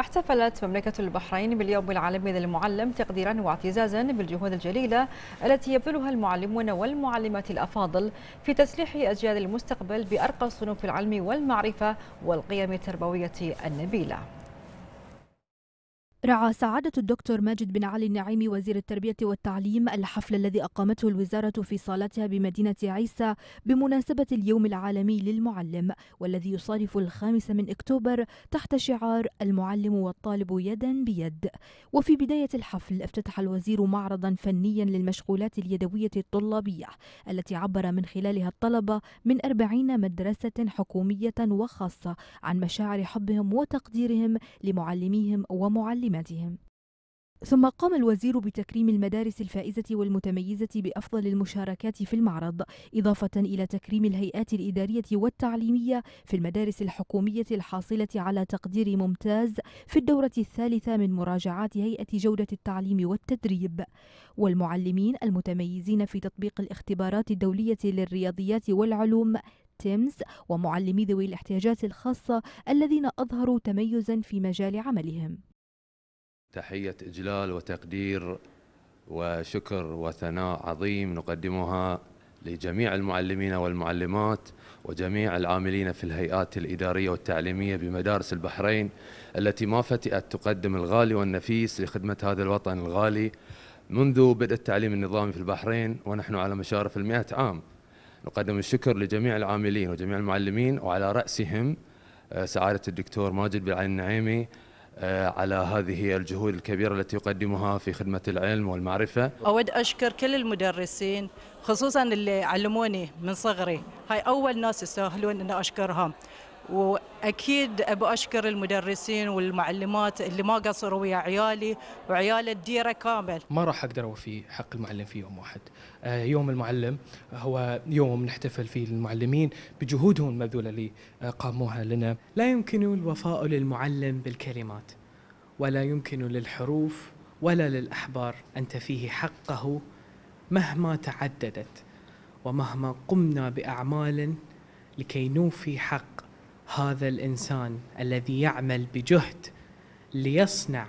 احتفلت مملكة البحرين باليوم العالمي للمعلم تقديرا واعتزازا بالجهود الجليلة التي يبذلها المعلمون والمعلمات الأفاضل في تسليح أجيال المستقبل بأرقى صنوف العلم والمعرفة والقيم التربوية النبيلة رعى سعادة الدكتور ماجد بن علي النعيمي وزير التربية والتعليم الحفل الذي أقامته الوزارة في صالتها بمدينة عيسى بمناسبة اليوم العالمي للمعلم والذي يصادف الخامس من أكتوبر تحت شعار المعلم والطالب يدا بيد وفي بداية الحفل افتتح الوزير معرضا فنيا للمشغولات اليدوية الطلابية التي عبر من خلالها الطلبة من أربعين مدرسة حكومية وخاصة عن مشاعر حبهم وتقديرهم لمعلميهم ومعلميهم كلماتهم ثم قام الوزير بتكريم المدارس الفائزة والمتميزة بأفضل المشاركات في المعرض، إضافة إلى تكريم الهيئات الإدارية والتعليمية في المدارس الحكومية الحاصلة على تقدير ممتاز في الدورة الثالثة من مراجعات هيئة جودة التعليم والتدريب، والمعلمين المتميزين في تطبيق الاختبارات الدولية للرياضيات والعلوم تيمز ومعلمي ذوي الاحتياجات الخاصة الذين أظهروا تميزا في مجال عملهم. تحية إجلال وتقدير وشكر وثناء عظيم نقدمها لجميع المعلمين والمعلمات وجميع العاملين في الهيئات الإدارية والتعليمية بمدارس البحرين التي ما فتئت تقدم الغالي والنفيس لخدمة هذا الوطن الغالي منذ بدء التعليم النظامي في البحرين ونحن على مشارف المئة عام نقدم الشكر لجميع العاملين وجميع المعلمين وعلى رأسهم آه، سعادة الدكتور ماجد بن علي النعيمي آه، على هذه الجهود الكبيرة التي يقدمها في خدمة العلم والمعرفة أود أشكر كل المدرسين خصوصا اللي علموني من صغري هاي أول ناس يستاهلون أن أشكرهم واكيد ابى اشكر المدرسين والمعلمات اللي ما قصروا ويا عيالي وعيال الديره كامل. ما راح اقدر اوفي حق المعلم في يوم واحد. آه، يوم المعلم هو يوم نحتفل فيه المعلمين بجهودهم المبذوله اللي آه، قاموها لنا. لا يمكن الوفاء للمعلم بالكلمات ولا يمكن للحروف ولا للاحبار ان تفيه حقه مهما تعددت ومهما قمنا باعمال لكي نوفي حق هذا الانسان الذي يعمل بجهد ليصنع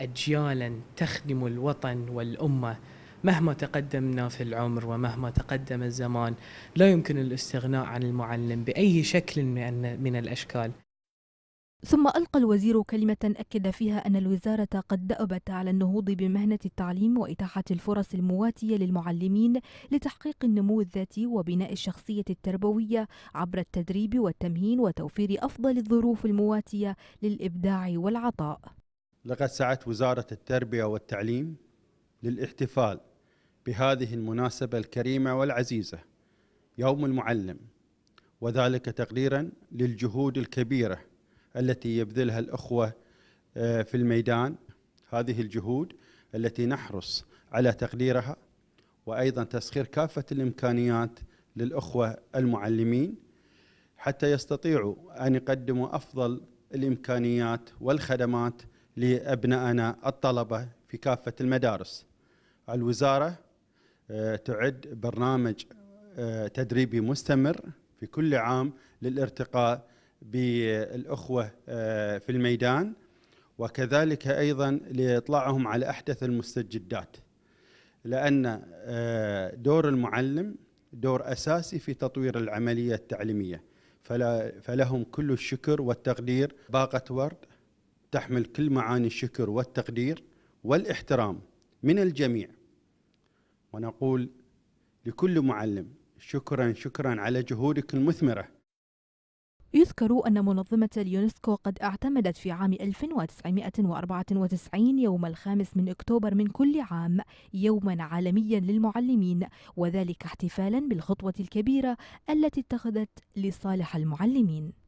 اجيالا تخدم الوطن والامه مهما تقدمنا في العمر ومهما تقدم الزمان لا يمكن الاستغناء عن المعلم باي شكل من الاشكال ثم ألقى الوزير كلمة أكد فيها أن الوزارة قد دأبت على النهوض بمهنة التعليم وإتاحة الفرص المواتية للمعلمين لتحقيق النمو الذاتي وبناء الشخصية التربوية عبر التدريب والتمهين وتوفير أفضل الظروف المواتية للإبداع والعطاء. لقد سعت وزارة التربية والتعليم للاحتفال بهذه المناسبة الكريمة والعزيزة يوم المعلم وذلك تقديرا للجهود الكبيره التي يبذلها الأخوة آه، في الميدان هذه الجهود التي نحرص على تقديرها وأيضا تسخير كافة الإمكانيات للأخوة المعلمين حتى يستطيعوا أن يقدموا أفضل الإمكانيات والخدمات لأبنائنا الطلبة في كافة المدارس الوزارة آه، تعد برنامج آه، تدريبي مستمر في كل عام للارتقاء بالأخوة آه، في الميدان وكذلك أيضا لإطلاعهم على أحدث المستجدات لأن آه، دور المعلم دور أساسي في تطوير العملية التعليمية فلهم كل الشكر والتقدير باقة ورد تحمل كل معاني الشكر والتقدير والاحترام من الجميع ونقول لكل معلم شكرا شكرا على جهودك المثمره يذكر أن منظمة اليونسكو قد اعتمدت في عام 1994 يوم الخامس من أكتوبر من كل عام يوما عالميا للمعلمين وذلك احتفالا بالخطوة الكبيرة التي اتخذت لصالح المعلمين